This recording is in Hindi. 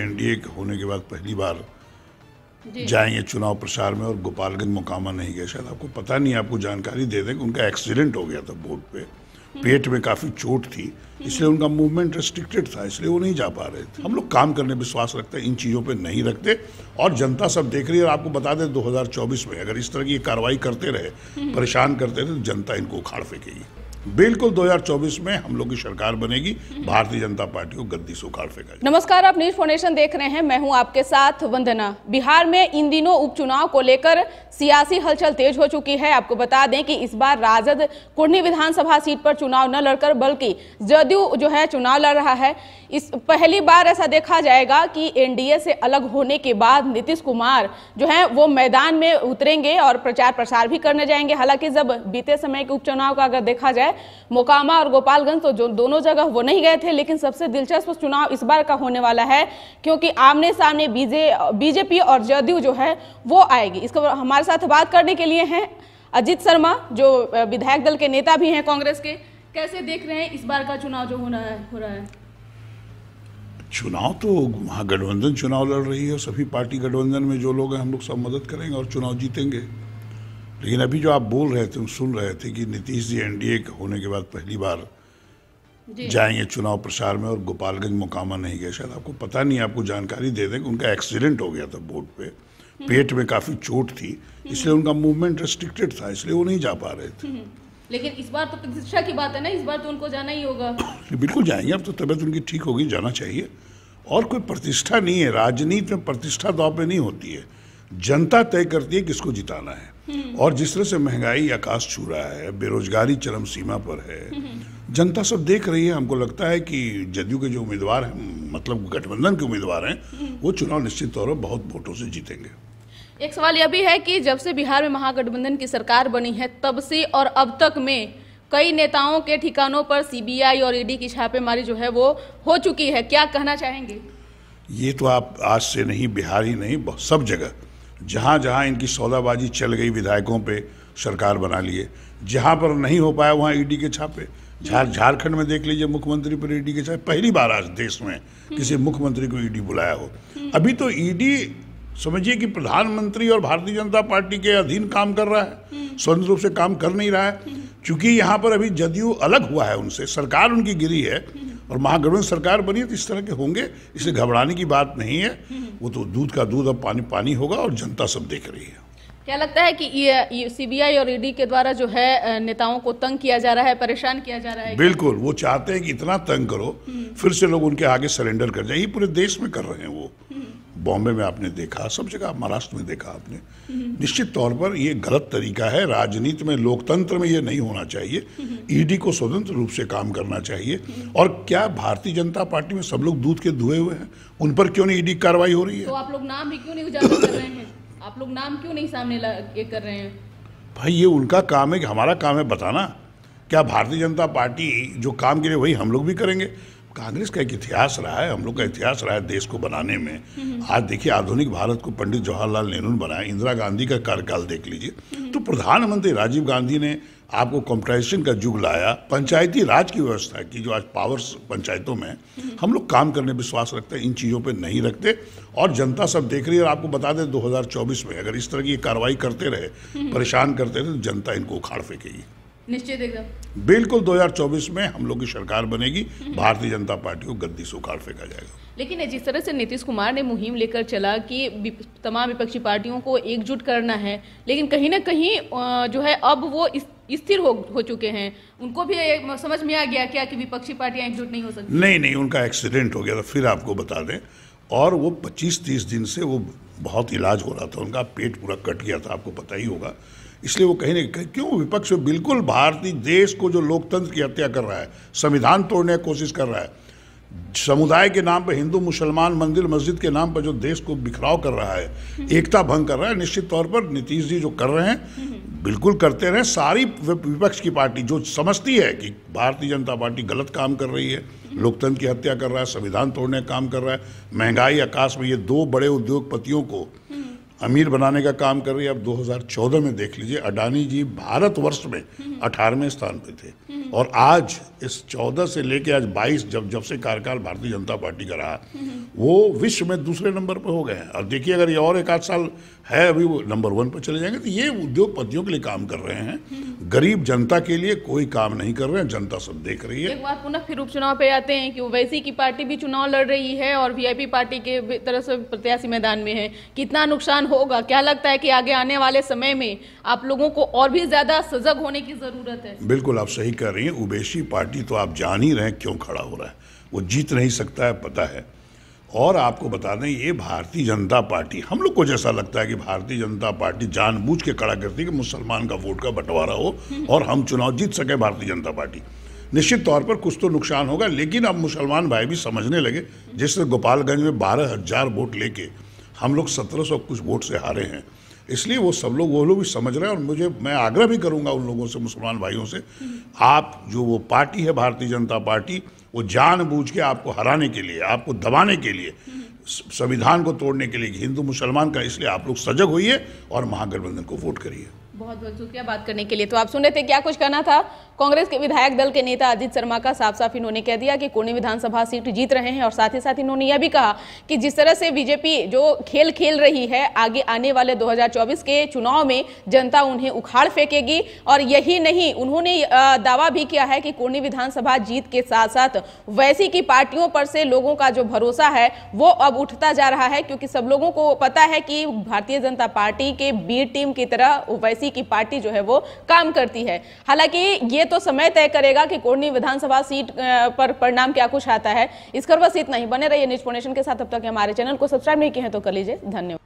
एनडीए होने के बाद पहली बार जाएंगे चुनाव प्रचार में और गोपालगंज मोकामा नहीं गए शायद आपको पता नहीं आपको जानकारी दे दें कि उनका एक्सीडेंट हो गया था बोर्ड पे हम्म। पेट में काफ़ी चोट थी हम्म। इसलिए उनका मूवमेंट रेस्ट्रिक्टेड था इसलिए वो नहीं जा पा रहे थे हम लोग काम करने विश्वास रखते हैं इन चीज़ों पे नहीं रखते और जनता सब देख रही है और आपको बता दें दो में अगर इस तरह की कार्रवाई करते रहे हम्म। परेशान करते रहे तो जनता इनको उखाड़ फेंकेगी बिल्कुल 2024 में हम लोग की सरकार बनेगी भारतीय जनता पार्टी को गद्दी से फेंका नमस्कार आप न्यूज फाउंडेशन देख रहे हैं मैं हूं आपके साथ वंदना बिहार में इन दिनों उपचुनाव को लेकर सियासी हलचल तेज हो चुकी है आपको बता दें कि इस बार राजद कुर्नी विधानसभा सीट पर चुनाव न लड़कर बल्कि जदयू जो है चुनाव लड़ रहा है इस पहली बार ऐसा देखा जाएगा कि एनडीए से अलग होने के बाद नीतीश कुमार जो है वो मैदान में उतरेंगे और प्रचार प्रसार भी करने जाएंगे हालांकि जब बीते समय के उपचुनाव का अगर देखा जाए मोकामा और गोपालगंज तो जो दोनों जगह वो नहीं गए थे लेकिन सबसे दिलचस्प चुनाव इस बार का होने वाला है क्योंकि आमने सामने बीजे बीजेपी और जदयू जो है वो आएगी इसको हमारे साथ बात करने के लिए हैं अजीत शर्मा जो विधायक दल के नेता भी हैं कांग्रेस के कैसे देख रहे हैं इस बार का चुनाव जो होना है हो रहा है चुनाव तो वहाँ गठबंधन चुनाव लड़ रही है सभी पार्टी गठबंधन में जो लोग हैं हम लोग सब मदद करेंगे और चुनाव जीतेंगे लेकिन अभी जो आप बोल रहे थे सुन रहे थे कि नीतीश जी एनडीए के होने के बाद पहली बार जाएंगे चुनाव प्रचार में और गोपालगंज मोकामा नहीं गए शायद आपको पता नहीं आपको जानकारी दे दें कि उनका एक्सीडेंट हो गया था बोट पे हम्म। पेट में काफ़ी चोट थी हम्म। इसलिए उनका मूवमेंट रेस्ट्रिक्टेड था इसलिए वो नहीं जा पा रहे थे हम्म। लेकिन इस बार तो प्रतीक्षा की बात है ना इस बार तो उनको जाना ही होगा बिल्कुल जाएंगे अब तो तबियत उनकी ठीक होगी जाना चाहिए और कोई प्रतिष्ठा नहीं है राजनीति में प्रतिष्ठा दौर पर नहीं होती है जनता तय करती है किसको जिताना है हम्म। और जिस तरह से महंगाई आकाश छू रहा है बेरोजगारी चरम सीमा पर है जनता सब देख रही है हमको लगता है कि जदयू के जो उम्मीदवार हैं मतलब गठबंधन के उम्मीदवार हैं हम्म। वो चुनाव निश्चित तौर पर बहुत वोटों से जीतेंगे एक सवाल यह भी है कि जब से बिहार में महागठबंधन की सरकार बनी है तब से और अब तक में कई नेताओं के ठिकानों पर सीबीआई और ईडी e की छापेमारी जो है वो हो चुकी है क्या कहना चाहेंगे ये तो आप आज से नहीं बिहार ही नहीं सब जगह जहाँ जहाँ इनकी सौदाबाजी चल गई विधायकों पे सरकार बना लिए जहाँ पर नहीं हो पाया वहाँ ईडी e के छापे झार झारखंड में देख लीजिए मुख्यमंत्री पर ईडी e के छापे पहली बार आज देश में किसी मुख्यमंत्री को ईडी बुलाया हो अभी तो ईडी समझिए कि प्रधानमंत्री और भारतीय जनता पार्टी के अधीन काम कर रहा है स्वतंत्र रूप से काम कर नहीं रहा है चूंकि यहाँ पर अभी जदयू अलग हुआ है उनसे सरकार उनकी गिरी है और महागठबंधन सरकार बनी है तो इस तरह के होंगे इसे घबराने की बात नहीं है वो तो दूध का दूध और पानी पानी होगा और जनता सब देख रही है क्या लगता है कि ये सीबीआई और ईडी के द्वारा जो है नेताओं को तंग किया जा रहा है परेशान किया जा रहा है बिल्कुल वो चाहते हैं कि इतना तंग करो फिर से लोग उनके आगे सरेंडर कर जाए ये पूरे देश में कर रहे हैं वो बॉम्बे में आपने देखा सब जगह महाराष्ट्र में देखा आपने निश्चित तौर पर ये गलत तरीका है राजनीति में लोकतंत्र में ये नहीं होना चाहिए ईडी e को स्वतंत्र रूप से काम करना चाहिए और क्या भारतीय जनता पार्टी में सब लोग दूध के धुए हुए हैं उन पर क्यों नहीं ईडी e कार्रवाई हो रही है तो आप लोग नाम भी क्यों नहीं उजागर कर रहे हैं आप लोग नाम क्यों नहीं सामने कर रहे हैं भाई ये उनका काम है हमारा काम है बताना क्या भारतीय जनता पार्टी जो काम के लिए वही हम लोग भी करेंगे कांग्रेस का एक इतिहास रहा है हम लोग का इतिहास रहा है देश को बनाने में हम्म। आज देखिए आधुनिक भारत को पंडित जवाहरलाल नेहरू ने बनाया इंदिरा गांधी का कार्यकाल देख लीजिए हम्म। तो प्रधानमंत्री राजीव गांधी ने आपको कंपटीशन का युग लाया पंचायती राज की व्यवस्था की जो आज पावर्स पंचायतों में हम्म। हम लोग काम करने विश्वास रखते हैं इन चीज़ों पर नहीं रखते और जनता सब देख रही है और आपको बता दें दो में अगर इस तरह की कार्रवाई करते रहे परेशान करते रहे तो जनता इनको उखाड़ फेंकेगी निश्चित एकदम बिल्कुल 2024 में हम लोग की सरकार बनेगी हम्म। भारतीय जनता पार्टी को गद्दी से उखाड़ फेंका जाएगा लेकिन जिस तरह से नीतीश कुमार ने मुहिम लेकर चला कि तमाम विपक्षी पार्टियों को एकजुट करना है लेकिन कहीं ना कहीं जो है अब वो स्थिर हो हो चुके हैं उनको भी समझ में आ गया क्या कि विपक्षी पार्टियां एकजुट नहीं हो सकती नहीं नहीं उनका एक्सीडेंट हो गया था फिर आपको बता दें और वो 25-30 दिन से वो बहुत इलाज हो रहा था उनका पेट पूरा कट गया था आपको पता ही होगा इसलिए वो कहीं ना क्यों विपक्ष बिल्कुल भारतीय देश को जो लोकतंत्र की हत्या कर रहा है संविधान तोड़ने की कोशिश कर रहा है समुदाय के नाम पर हिंदू मुसलमान मंदिर मस्जिद के नाम पर जो देश को बिखराव कर रहा है एकता भंग कर रहा है निश्चित तौर पर नीतीश जी जो कर रहे हैं बिल्कुल करते रहे सारी विपक्ष की पार्टी जो समझती है कि भारतीय जनता पार्टी गलत काम कर रही है लोकतंत्र की हत्या कर रहा है संविधान तोड़ने का काम कर रहा है महंगाई आकाश में ये दो बड़े उद्योगपतियों को अमीर बनाने का काम कर रही है आप 2014 में देख लीजिए अडानी जी भारतवर्ष में अठारहवें स्थान पर थे और आज इस चौदह से लेके आज बाईस जब जब से कार्यकाल भारतीय जनता पार्टी का रहा वो विश्व में दूसरे नंबर पर हो गए हैं और देखिए अगर ये और एक आध साल है अभी वो नंबर वन पर चले जाएंगे तो ये उद्योगपतियों के लिए काम कर रहे हैं गरीब जनता के लिए कोई काम नहीं कर रहे हैं जनता सब देख रही है एक बार पुनः फिर उपचुनाव पे आते हैं कि वैसी की पार्टी भी चुनाव लड़ रही है और वी पार्टी के तरह से प्रत्याशी मैदान में है कितना नुकसान होगा क्या लगता है कि आगे आने वाले समय में आप लोगों को और भी ज्यादा सजग होने की जरूरत है बिल्कुल आप सही कह रही हैं उबेशी पार्टी तो आप जान ही रहे क्यों खड़ा हो रहा है वो जीत नहीं सकता है पता है और आपको बता दें ये भारतीय जनता पार्टी हम लोग को जैसा लगता है कि भारतीय जनता पार्टी जानबूझ के खड़ा करती है कि मुसलमान का वोट का बंटवारा हो और हम चुनाव जीत सकें भारतीय जनता पार्टी निश्चित तौर पर कुछ तो नुकसान होगा लेकिन अब मुसलमान भाई भी समझने लगे जिससे गोपालगंज में बारह वोट लेके हम लोग सत्रह कुछ वोट से हारे हैं इसलिए वो सब लोग वो लोग भी समझ रहे हैं और मुझे मैं आग्रह भी करूंगा उन लोगों से मुसलमान भाइयों से आप जो वो पार्टी है भारतीय जनता पार्टी वो जानबूझ के आपको हराने के लिए आपको दबाने के लिए संविधान को तोड़ने के लिए हिंदू मुसलमान का इसलिए आप लोग सजग होइए और महागठबंधन को वोट करिए बहुत बहुत शुक्रिया बात करने के लिए तो आप सुन रहे थे क्या कुछ कहना था कांग्रेस के विधायक दल के नेता अजित शर्मा का साफ साफ इन्होंने कह दिया कि कोने विधानसभा सीट जीत रहे हैं और साथ ही साथ इन्होंने यह भी कहा कि जिस तरह से बीजेपी जो खेल खेल रही है आगे आने वाले 2024 के चुनाव में जनता उन्हें उखाड़ फेंकेगी और यही नहीं उन्होंने दावा भी किया है कि कोने विधानसभा जीत के साथ साथ वैसी की पार्टियों पर से लोगों का जो भरोसा है वो अब उठता जा रहा है क्योंकि सब लोगों को पता है कि भारतीय जनता पार्टी के बी टीम की तरह वैसी की पार्टी जो है वो काम करती है हालांकि ये तो समय तय करेगा कि कोडनी विधानसभा सीट पर परिणाम क्या कुछ आता है इस पर बस इतना ही बने रहिए न्यूज फोर्नेशन के साथ अब तक हमारे चैनल को सब्सक्राइब नहीं किए हैं तो कर लीजिए धन्यवाद